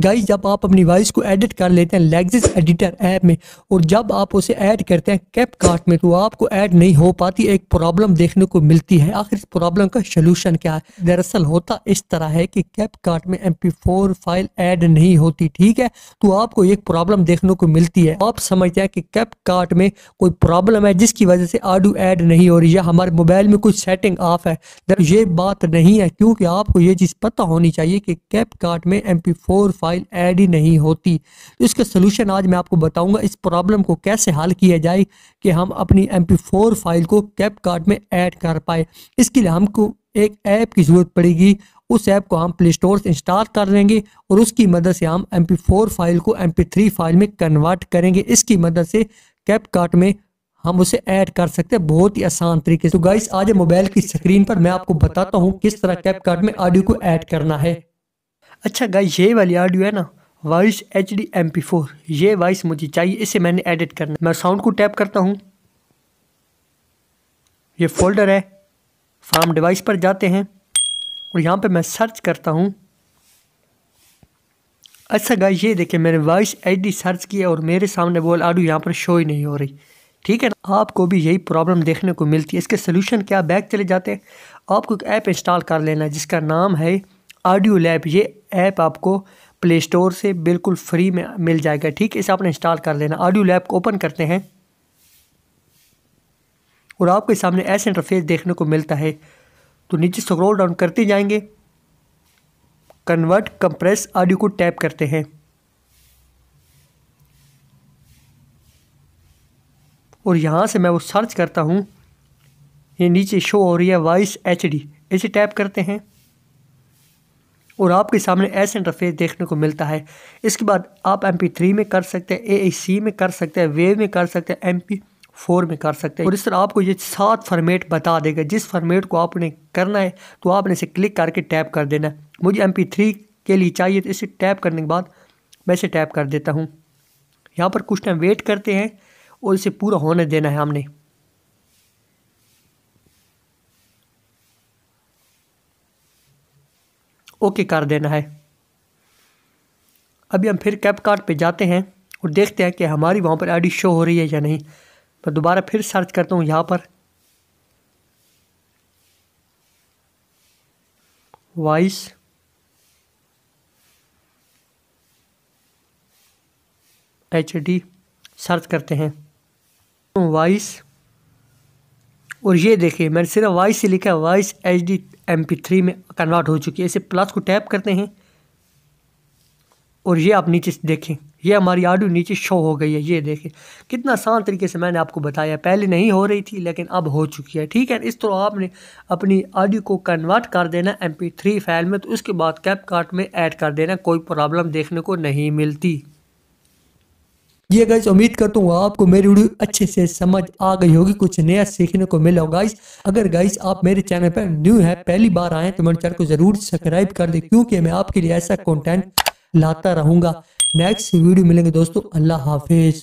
guys जब आप अपनी वॉइस को एडिट कर लेते हैं लेग्जिस एडिटर ऐप में और जब आप उसे ऐड करते हैं कैप कार्ट में तो आपको ऐड नहीं हो पाती एक प्रॉब्लम देखने को मिलती है आखिर इस प्रॉब्लम का सलूशन क्या है दरअसल होता इस तरह है कि कैप कार्ट में एम फाइल ऐड नहीं होती ठीक है तो आपको एक प्रॉब्लम देखने को मिलती है आप समझते हैं कि कैप कार्ट में कोई प्रॉब्लम है जिसकी वजह से ऑडो ऐड नहीं हो रही है हमारे मोबाइल में कुछ सेटिंग ऑफ है ये बात नहीं है क्योंकि आपको ये चीज़ पता होनी चाहिए कि कैप कार्ट में एम फाइल ऐड ही नहीं होती तो इसका सलूशन आज मैं आपको बताऊंगा इस प्रॉब्लम को कैसे हल किया जाए कि हम अपनी एम फाइल को कैप कार्ड में ऐड कर पाए इसके लिए हमको एक ऐप की ज़रूरत पड़ेगी उस ऐप को हम प्ले स्टोर से इंस्टॉल कर लेंगे और उसकी मदद से हम एम फाइल को एम फाइल में कन्वर्ट करेंगे इसकी मदद से कैप कार्ड में हम उसे ऐड कर सकते हैं बहुत ही आसान तरीके से तो गाइस आज मोबाइल की स्क्रीन पर मैं आपको बताता हूँ किस तरह कैप कार्ड में ऑडियो को ऐड करना है अच्छा गाइस ये वाली ऑडियो है ना voice H D M P four ये वॉइस मुझे चाहिए इसे मैंने एडिट करना मैं साउंड को टैप करता हूँ ये फोल्डर है फार्म डिवाइस पर जाते हैं और यहाँ पे मैं सर्च करता हूँ अच्छा गाइस ये देखें मैंने वॉइस एच डी सर्च किया और मेरे सामने वो ऑडियो यहाँ पर शो ही नहीं हो रही ठीक है ना आपको भी यही प्रॉब्लम देखने को मिलती है इसके सोल्यूशन क्या बैक चले जाते हैं आपको एक ऐप इंस्टॉल कर लेना है जिसका नाम है ऑडियो लैब ये ऐप आपको प्ले स्टोर से बिल्कुल फ्री में मिल जाएगा ठीक इसे आपने इंस्टॉल कर लेना ऑडियो लैब को ओपन करते हैं और आपके सामने ऐसे इंटरफेस देखने को मिलता है तो नीचे स्क्रॉल डाउन करते जाएंगे कन्वर्ट कंप्रेस ऑडियो को टैप करते हैं और यहाँ से मैं वो सर्च करता हूँ ये नीचे शो हो रही है वॉइस एच इसे टैप करते हैं और आपके सामने ऐसे इंटरफेस देखने को मिलता है इसके बाद आप एम थ्री में कर सकते हैं ए में कर सकते हैं वेव में कर सकते हैं एम फोर में कर सकते हैं और इस तरह आपको ये सात फॉर्मेट बता देगा जिस फॉर्मेट को आपने करना है तो आपने इसे क्लिक करके टैप कर देना है मुझे एम थ्री के लिए चाहिए तो इसे टैप करने के बाद मैं इसे टैप कर देता हूँ यहाँ पर कुछ टाइम वेट करते हैं और इसे पूरा होने देना है हमने ओके कर देना है अभी हम फिर कैप कार्ड पर जाते हैं और देखते हैं कि हमारी वहाँ पर आईडी शो हो रही है या नहीं मैं दोबारा फिर सर्च करता हूँ यहाँ पर वॉइस एच डी सर्च करते हैं वॉइस और ये देखिए मैंने सिर्फ वॉइस से लिखा है voice H D M P three में कन्वर्ट हो चुकी है इसे प्लस को टैप करते हैं और ये आप नीचे देखें ये हमारी ऑडियो नीचे शो हो गई है ये देखें कितना आसान तरीके से मैंने आपको बताया पहले नहीं हो रही थी लेकिन अब हो चुकी है ठीक है इस तरह तो आपने अपनी ऑडियो को कन्वर्ट कर देना एम पी थ्री फाइल में तो उसके बाद कैप कार्ट में ऐड कर देना कोई प्रॉब्लम देखने को नहीं मिलती ये गाइस उम्मीद करता हूँ आपको मेरी वीडियो अच्छे से समझ आ गई होगी कुछ नया सीखने को मिला होगा गाइस अगर गाइस आप मेरे चैनल पर न्यू है पहली बार आए तो मेरे चैनल को जरूर सब्सक्राइब कर दे क्योंकि मैं आपके लिए ऐसा कॉन्टेंट लाता रहूंगा नेक्स्ट वीडियो मिलेंगे दोस्तों अल्लाह हाफिज़